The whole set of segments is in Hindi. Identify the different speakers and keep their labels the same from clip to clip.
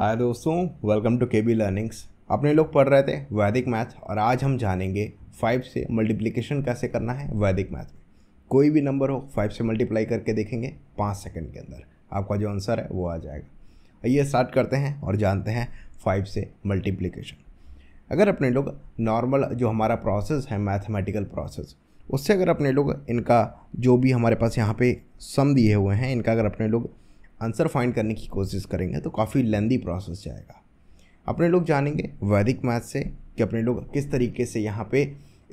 Speaker 1: हाय दोस्तों welcome to K B learnings अपने लोग पढ़ रहे थे वैदिक मैथ और आज हम जानेंगे फाइव से मल्टीप्लिकेशन कैसे करना है वैदिक मैथ में कोई भी नंबर हो फाइव से मल्टीप्लाई करके देखेंगे पाँच सेकंड के अंदर आपका जो आंसर है वो आ जाएगा आइए स्टार्ट करते हैं और जानते हैं फाइव से मल्टीप्लीकेशन अगर अपने लोग नॉर्मल जो हमारा प्रोसेस है मैथमेटिकल प्रोसेस उससे अगर अपने लोग इनका जो भी हमारे पास यहाँ पे सम दिए हुए हैं इनका अगर अपने लोग आंसर फाइंड करने की कोशिश करेंगे तो काफ़ी लेंदी प्रोसेस जाएगा अपने लोग जानेंगे वैदिक मैथ से कि अपने लोग किस तरीके से यहाँ पे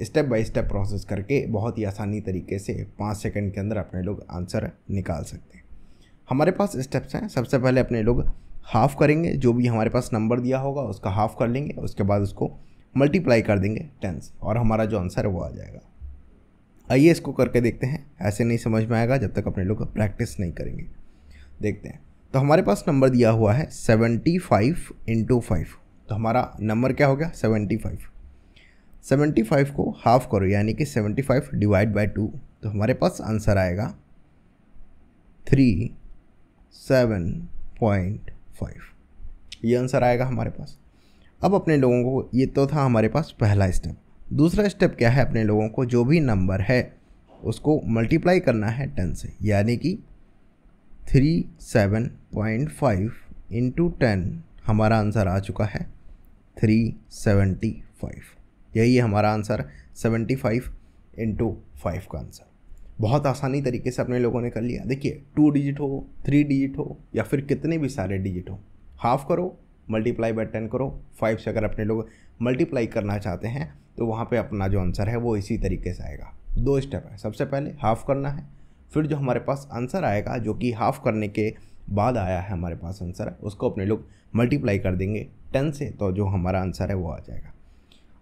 Speaker 1: स्टेप बाय स्टेप प्रोसेस करके बहुत ही आसानी तरीके से पाँच सेकंड के अंदर अपने लोग आंसर निकाल सकते हैं हमारे पास स्टेप्स हैं सबसे पहले अपने लोग हाफ़ करेंगे जो भी हमारे पास नंबर दिया होगा उसका हाफ़ कर लेंगे उसके बाद उसको मल्टीप्लाई कर देंगे टेंस और हमारा जो आंसर है वो आ जाएगा आइए इसको करके देखते हैं ऐसे नहीं समझ में आएगा जब तक अपने लोग प्रैक्टिस नहीं करेंगे देखते हैं तो हमारे पास नंबर दिया हुआ है सेवेंटी फाइव इंटू फाइव तो हमारा नंबर क्या हो गया सेवेंटी फाइव सेवेंटी फाइव को हाफ़ करो यानी कि seventy five divide by two तो हमारे पास आंसर आएगा थ्री सेवन पॉइंट फाइव ये आंसर आएगा हमारे पास अब अपने लोगों को ये तो था हमारे पास पहला स्टेप दूसरा स्टेप क्या है अपने लोगों को जो भी नंबर है उसको मल्टीप्लाई करना है टेन से यानी कि three seven point five into ten हमारा आंसर आ चुका है थ्री सेवेंटी फाइव यही है हमारा answer seventy five into five का आंसर बहुत आसानी तरीके से अपने लोगों ने कर लिया देखिए टू डिजिट हो थ्री डिजिट हो या फिर कितने भी सारे डिजिट हो हाफ करो मल्टीप्लाई बाय टेन करो फाइव से अगर अपने लोग मल्टीप्लाई करना चाहते हैं तो वहाँ पे अपना जो आंसर है वो इसी तरीके से आएगा दो स्टेप है सबसे पहले हाफ करना है फिर जो हमारे पास आंसर आएगा जो कि हाफ़ करने के बाद आया है हमारे पास आंसर उसको अपने लोग मल्टीप्लाई कर देंगे टेन से तो जो हमारा आंसर है वो आ जाएगा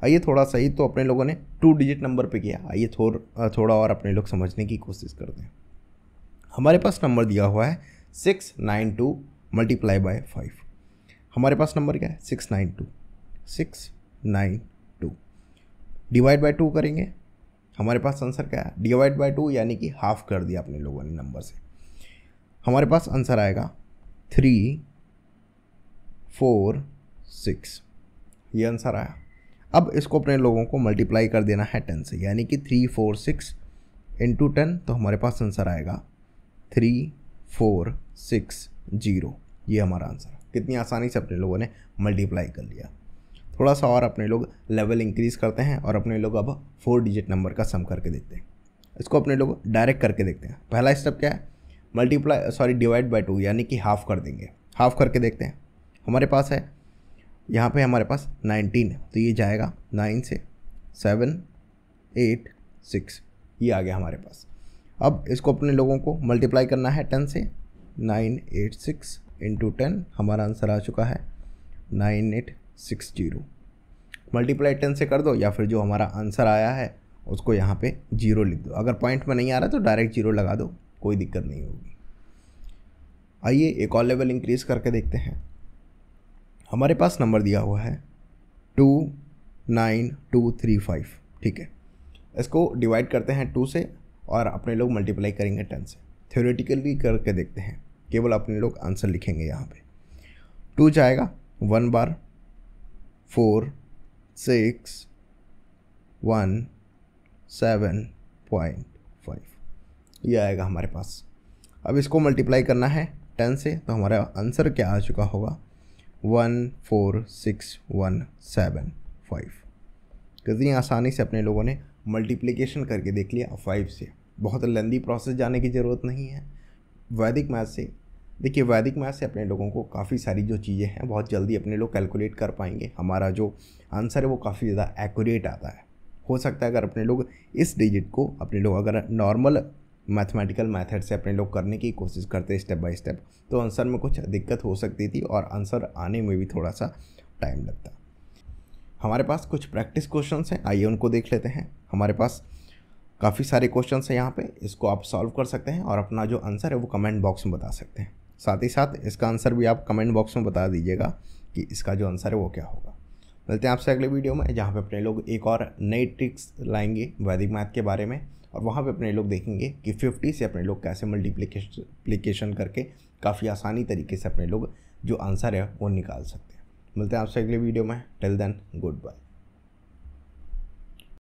Speaker 1: आइए थोड़ा सा ही तो अपने लोगों ने टू डिजिट नंबर पे किया आइए थोड़ थोड़ा और अपने लोग समझने की कोशिश करते हैं हमारे पास नंबर दिया हुआ है six nine two multiply by five हमारे पास नंबर क्या है six nine two six nine two divide by two करेंगे हमारे पास आंसर क्या है डिवाइड बाई टू यानी कि हाफ कर दिया अपने लोगों ने नंबर से हमारे पास आंसर आएगा थ्री फोर सिक्स ये आंसर आया अब इसको अपने लोगों को मल्टीप्लाई कर देना है टेन से यानी कि three four six into ten तो हमारे पास आंसर आएगा थ्री फोर सिक्स जीरो ये हमारा आंसर कितनी आसानी से अपने लोगों ने मल्टीप्लाई कर लिया थोड़ा सा और अपने लोग लेवल इंक्रीज़ करते हैं और अपने लोग अब फोर डिजिट नंबर का सम करके देखते हैं इसको अपने लोग डायरेक्ट करके देखते हैं पहला स्टेप क्या है multiply sorry divide by two यानी कि हाफ़ कर देंगे हाफ़ करके देखते हैं हमारे पास है यहाँ पे हमारे पास नाइनटीन है तो ये जाएगा नाइन से सेवन एट सिक्स ये आ गया हमारे पास अब इसको अपने लोगों को मल्टीप्लाई करना है टेन से nine eight six into ten हमारा आंसर आ चुका है nine eight six zero multiply ten से कर दो या फिर जो हमारा आंसर आया है उसको यहाँ पे जीरो लिख दो अगर पॉइंट में नहीं आ रहा तो डायरेक्ट जीरो लगा दो कोई दिक्कत नहीं होगी आइए एक और लेवल इंक्रीज करके देखते हैं हमारे पास नंबर दिया हुआ है two nine two three five ठीक है इसको डिवाइड करते हैं टू से और अपने लोग मल्टीप्लाई करेंगे टेन से थ्योरेटिकली करके देखते हैं केवल अपने लोग आंसर लिखेंगे यहाँ पे टू जाएगा वन बार four six one seven point five ये आएगा हमारे पास अब इसको मल्टीप्लाई करना है टेन से तो हमारा आंसर क्या आ चुका होगा one four six one seven five कितनी आसानी से अपने लोगों ने मल्टीप्लिकेशन करके देख लिया फाइव से बहुत लेंदी प्रोसेस जाने की ज़रूरत नहीं है वैदिक मैथ से देखिए वैदिक मैथ से अपने लोगों को काफ़ी सारी जो चीज़ें हैं बहुत जल्दी अपने लोग कैलकुलेट कर पाएंगे हमारा जो आंसर है वो काफ़ी ज़्यादा एक्यूरेट आता है हो सकता है अगर अपने लोग इस डिजिट को अपने लोग अगर नॉर्मल मैथमेटिकल मेथड से अपने लोग करने की कोशिश करते स्टेप बाय स्टेप तो आंसर में कुछ दिक्कत हो सकती थी और आंसर आने में भी थोड़ा सा टाइम लगता हमारे पास कुछ प्रैक्टिस क्वेश्चन हैं आइए उनको देख लेते हैं हमारे पास काफ़ी सारे क्वेश्चन हैं यहाँ पे इसको आप सॉल्व कर सकते हैं और अपना जो आंसर है वो कमेंट बॉक्स में बता सकते हैं साथ ही साथ इसका आंसर भी आप कमेंट बॉक्स में बता दीजिएगा कि इसका जो आंसर है वो क्या होगा मिलते हैं आपसे अगले वीडियो में जहाँ पे अपने लोग एक और नई ट्रिक्स लाएंगे वैदिक मैथ के बारे में और वहाँ पे अपने लोग देखेंगे कि 50 से अपने लोग कैसे मल्टीप्लीकेशन करके काफ़ी आसानी तरीके से अपने लोग जो आंसर है वो निकाल सकते हैं मिलते हैं आपसे अगले वीडियो में टिल देन गुड बाय